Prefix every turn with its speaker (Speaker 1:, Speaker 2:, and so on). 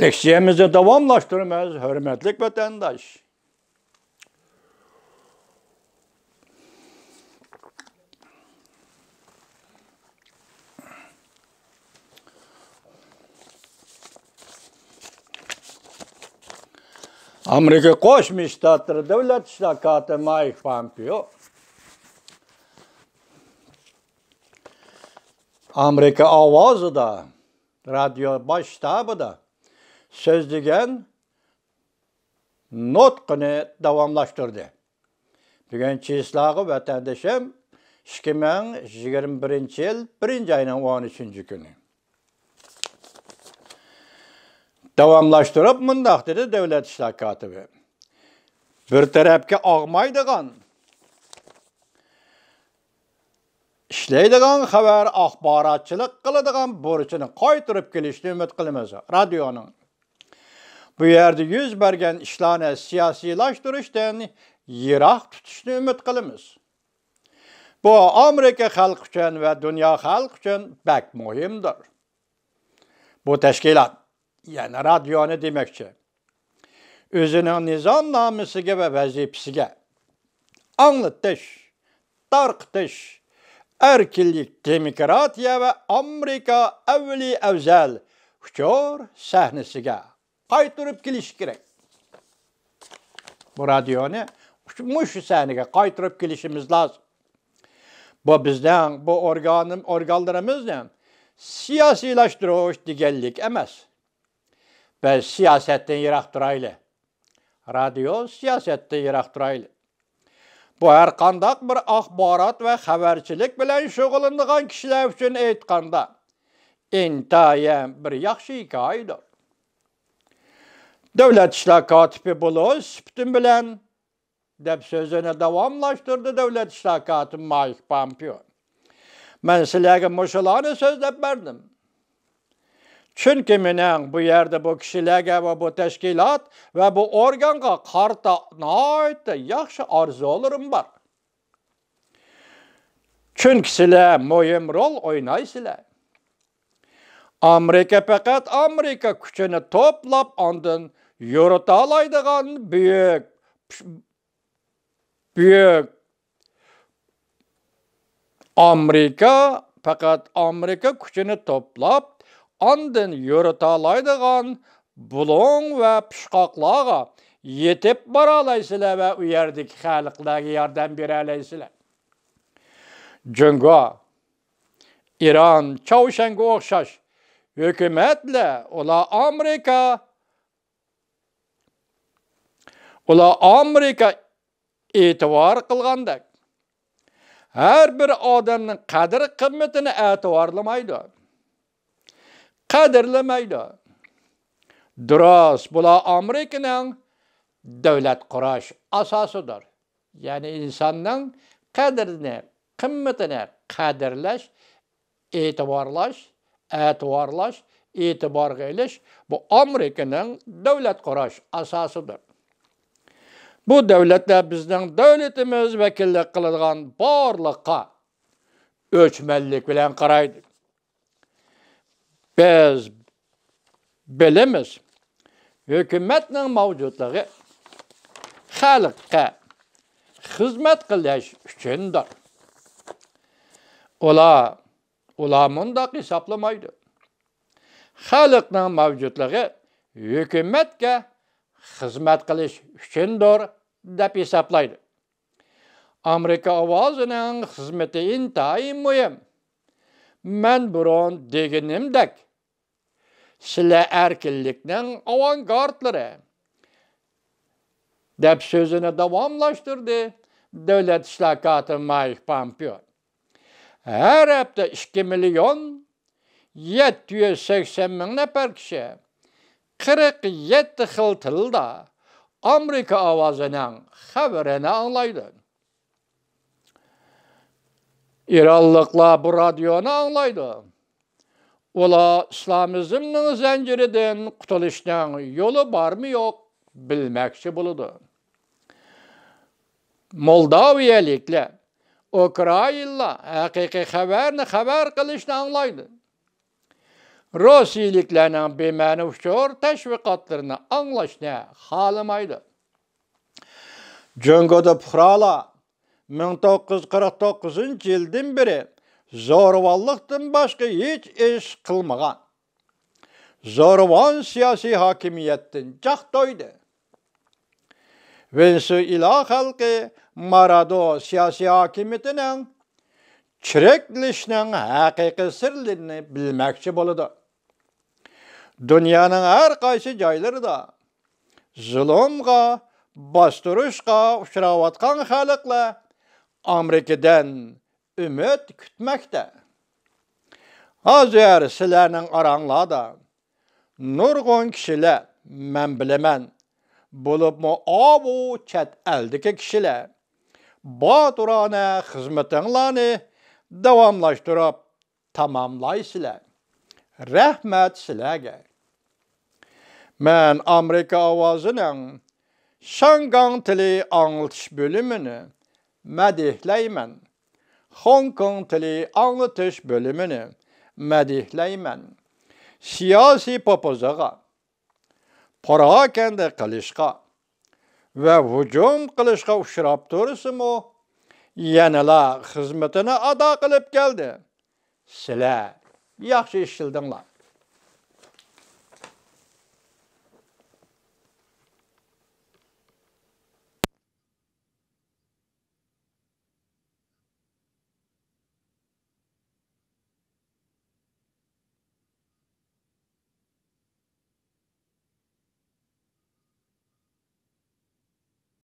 Speaker 1: Leksiyemizi davamlaştırmaz, hürmetlik vatandaş. Amerika Koşma Ştatları Devlet Ştakatı Mike Pompeo Amerika Avazı da radyo baş da söz degen nutqini davomlashtirdi bugun chislog'i vatandashim 2021 ming yigirma birinchi yil birinchi oyning o'n kuni davomlashtirib mundoq dedi davlat ishlar kotibi bir tarafga og'maydigan ishlaydigan xabar axborotchilik qiladigan burchini qo'ytirib kelishni umid qilamiz radioning Bu yerdə yüz bərgən işlərini siyasiləşdirişdən yiraq tutuşunu ümid qılımız. Bu, Amerika xalq üçün və dünya xalq üçün bək mühimdir. Bu təşkilat, yəni radionu deməkçi, özünün nizam namisigə və vəzifisigə anlatış, tarqtış, ərkillik, demokratiya ve Amerika əvli evzel, hücur səhnisigə qaytirib kelish kerak bu radioni shu saniga qaytirib kelishimiz lazım. bu bizden, bu organim organlarimizni siyasiylashtirish deganlik emas biz siyosatdan yiroq turaylik radio siyosatdan yiroq turaylik Bu her kandak bir ahbarat ve habercilik bilen şugulunduğun kişiler için eğitkanda. İntayen bir yakşı hikayedir. Devlet İşler Katibi bunu süptün bilen deb sözüne davamlaştırdı Devlet İşler Katibi Mike Pompeo. Ben sizlere muşularını sözlep verdim. Çünkü menen bu yerde bu kişilere ve bu teşkilat ve bu organga karta nayte yakşı arzularım var. Çünkü sizler mühim rol oynaysılar. Amerika fakat Amerika küçünü toplap andın Yorota алайдыған büyük, büyük. Amerika, fakat Amerika küçünü toplap, andın yorota alaydıgan bulon ve pişkaklağa yetip bara alaysıla ve uyardik halıklığa yardım bir alaysıla. Cünga, İran, Çavuşengi okşaş, hükümetle ola Amerika, Бұла Америка етуар қылғанда әрбір адамның қадір қымметіні әтуарламайды. Қадірлемейді. Дұрас бұла Американың дәулет құраш асасыдыр. Яғни инсанның қадіріне, қымметіне қадірләш, етуарлаш, әтуарлаш, етібарға еліш, бұл Американың дәулет құраш асасыдыр. Bu dövlətlə bizdən dövlətimiz vəkillik qılırğan barlıqa ölçməllik bilən qaraydı. Biz bilimiz hökumətnin mavcudluğu xalqqa xizmət qilish üçündür. Ola, ola mundaq hesablamaydı. Xalqның mavcudluğu hökumətə xizmət qilish üçündür. деп есаплайды Америка авазының қызметі интайын мұйым. Мән бұрын дегенімдік. Сілі әркілікнің авангардлары. Деп sözünü davamlaştırdı Devlet İşlakatı Mike Pompeo. Her hafta 2 milyon 780 bin nefer kişi 47 xil tilda Amerika avazının haberini anlaydı. İranlıkla bu radyonu anlaydı. Ola İslamizmnin zenciriden kutuluşunun yolu var mı yok bilmekçi buludu. Moldaviyalikler Ukrayna haqiqiy xabarni haber qilishni anlaydı. Rosiliklərlə bemənim şuur təşviqatlarını anlaşnə xalimaydı. Cöngoda Puhrala 1949-cu ildən beri zorvallıqdan başqa heç iş qılmağan. Zorvan siyasi hakimiyyətdən caqdoydu. Vinsu ila xalqı Marado siyasi hakimiyyətinin çireklişinin həqiqi sirrini bilməkçi boludu. Dünyanın her kaysi cayları da zulmga, bostirishga uchrayotgan xalqlar Amerikadan umid kutmoqda. Hozir sizlarning oranglarda nurg'on kishilar men bilaman mu obu çet aldiki kishilar boturona xizmatinglarni davomlashtirib tamomlaysizlar rahmat silage. Men Amerika avazının Şanqan tili anlatış bölümünü mədihləymən. Hong Kong tili anlatış bölümünü mədihləymən. Siyasi papazağa, parakəndə qılışqa və hücum qılışqa uçurab dursun o, yenələ xizmətini ada qılıb gəldi yaxşı iş yildinlər.